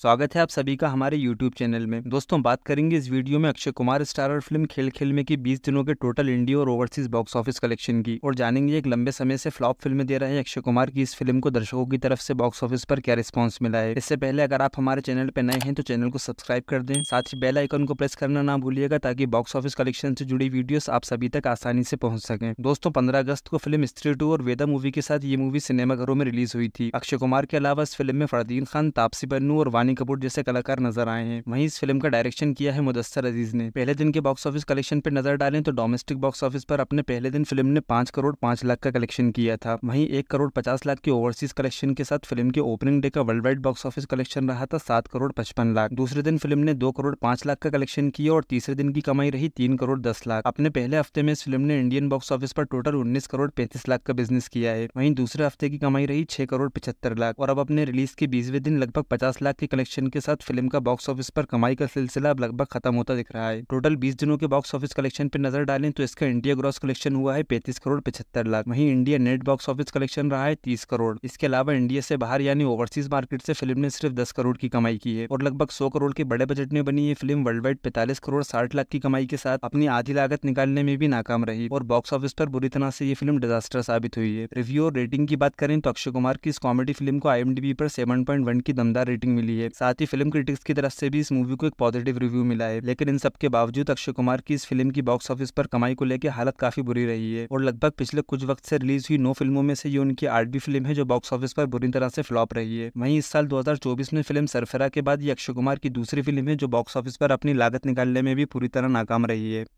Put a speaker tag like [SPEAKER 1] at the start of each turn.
[SPEAKER 1] स्वागत है आप सभी का हमारे YouTube चैनल में दोस्तों बात करेंगे इस वीडियो में अक्षय कुमार स्टार और फिल्म खेल खेल में की 20 दिनों के टोटल इंडिया और ओवरसीज बॉक्स ऑफिस कलेक्शन की और जानेंगे एक लंबे समय से फ्लॉप फिल्म दे रहे हैं अक्षय कुमार की इस फिल्म को दर्शकों की तरफ से बॉक्स ऑफिस पर क्या रिस्पॉन्स मिला है इससे पहले अगर आप हमारे चैनल पर नए हैं तो चैनल को सब्सक्राइब कर दें साथ ही बेल आइकन को प्रेस करना ना भूलिएगा ताकि बॉक्स ऑफिस कलेक्शन से जुड़ी वीडियो आप सभी तक आसानी से पहुंच सके दोस्तों पंद्रह अगस्त को फिल्म स्त्री टू और वेदा मूवी के साथ ये मूवी सिनेमाघरों में रिलीज हुई थी अक्षय कुमार के अलावा इस फिल्म में फरदीन खान तापसी बन्नू और वानी शानी कपूर जैसे कलाकार नजर आए हैं वहीं इस फिल्म का डायरेक्शन किया है मुदस्सर अजीज ने पहले दिन के बॉक्स ऑफिस कलेक्शन पर नजर डालें तो डोमेस्टिक बॉक्स ऑफिस पर अपने पहले दिन फिल्म ने पांच करोड़ पांच लाख का कलेक्शन किया था वहीं एक करोड़ पचास लाख के ओवरसीज कलेक्शन के साथ फिल्म के ओपनिंग डे का worldwide box office collection रहा था सात करोड़ पचपन लाख दूसरे दिन फिल्म ने दो करोड़ पांच लाख का कलेक्शन किया और तीसरे दिन की कमाई रही तीन करोड़ दस लाख अपने पहले हफ्ते में इस फिल्म ने इंडियन बॉक्स ऑफिस पर टोटल उन्नीस करोड़ पैंतीस लाख का बिजनेस किया है वहीं दूसरे हफ्ते की कमाई रही छह करोड़ पचहत्तर लाख और अब अपने रिलीज के बीसवें दिन लगभग पचास लाख की कलेक्शन के साथ फिल्म का बॉक्स ऑफिस पर कमाई का सिलसिला अब लगभग खत्म होता दिख रहा है टोटल बीस दिनों के बॉक्स ऑफिस कलेक्शन पर नजर डालें तो इसका इंडिया ग्रॉस कलेक्शन हुआ है पैंतीस करोड़ पचहत्तर लाख वहीं India net box office collection रहा है तीस करोड़ इसके अलावा इंडिया से बाहर यानी ओवरसीज मार्केट से फिल्म ने सिर्फ दस करोड़ की कमाई की है और लगभग सौ करोड़ के बड़े बजट में बनी ये फिल्म वर्ल्ड वाइड पैंतालीस करोड़ साठ लाख की कमाई के साथ अपनी आधी लागत निकालने में भी नाकाम रही और बॉक्स ऑफिस पर बुरी तरह से ये फिल्म डिजास्टर साबित हुई है रिव्यू और रेटिंग की बात करें तो अक्षय कुमार की इस कॉमेडी फिल्म को आई पर सेवन की दमदार रेटिंग मिली है है साथ ही फिल्म क्रिटिक्स की तरफ से भी इस मूवी को एक पॉजिटिव रिव्यू मिला है लेकिन इन सबके बावजूद अक्षय कुमार की इस फिल्म की बॉक्स ऑफिस पर कमाई को लेकर हालत काफी बुरी रही है और लगभग पिछले कुछ वक्त से रिलीज हुई नौ फिल्मों में से ये उनकी आठवीं फिल्म है जो बॉक्स ऑफिस पर बुरी तरह से फ्लॉप रही है वहीं इस साल 2024 में फिल्म सरफरा के बाद ये अक्षय कुमार की दूसरी फिल्म है जो बॉक्स ऑफिस पर अपनी लागत निकालने में भी पूरी तरह नाकाम रही है